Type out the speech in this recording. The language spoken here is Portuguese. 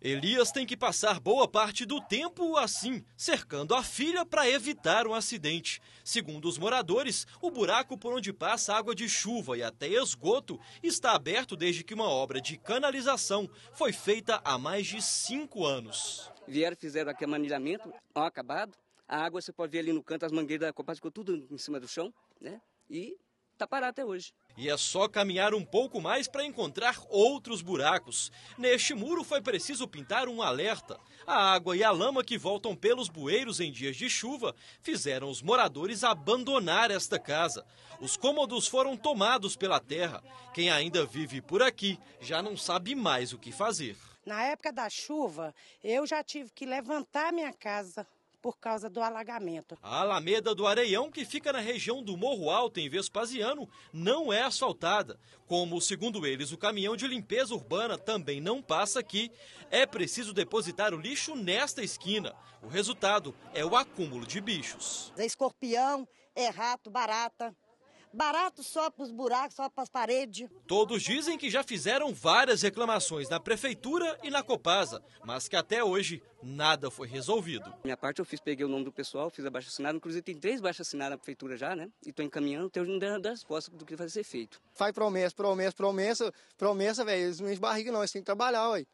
Elias tem que passar boa parte do tempo assim, cercando a filha para evitar um acidente. Segundo os moradores, o buraco por onde passa água de chuva e até esgoto está aberto desde que uma obra de canalização foi feita há mais de cinco anos. Vieram, fizeram aqui manilhamento, acabado. A água, você pode ver ali no canto, as mangueiras da Copa ficou tudo em cima do chão, né? E tá parado até hoje. E é só caminhar um pouco mais para encontrar outros buracos. Neste muro foi preciso pintar um alerta. A água e a lama que voltam pelos bueiros em dias de chuva fizeram os moradores abandonar esta casa. Os cômodos foram tomados pela terra. Quem ainda vive por aqui já não sabe mais o que fazer. Na época da chuva, eu já tive que levantar minha casa por causa do alagamento. A Alameda do Areião, que fica na região do Morro Alto, em Vespasiano, não é asfaltada. Como, segundo eles, o caminhão de limpeza urbana também não passa aqui, é preciso depositar o lixo nesta esquina. O resultado é o acúmulo de bichos. É escorpião, é rato, barata, barato só para os buracos, só para as paredes. Todos dizem que já fizeram várias reclamações na prefeitura e na Copasa, mas que até hoje nada foi resolvido. Minha parte eu fiz, peguei o nome do pessoal, fiz a baixa assinada, inclusive tem três baixas assinadas na prefeitura já, né? E estou encaminhando, tenho hoje não deram resposta do que vai ser feito. Faz promessa, promessa, promessa, promessa, velho, eles não esbarrigam não, eles têm que trabalhar, ué.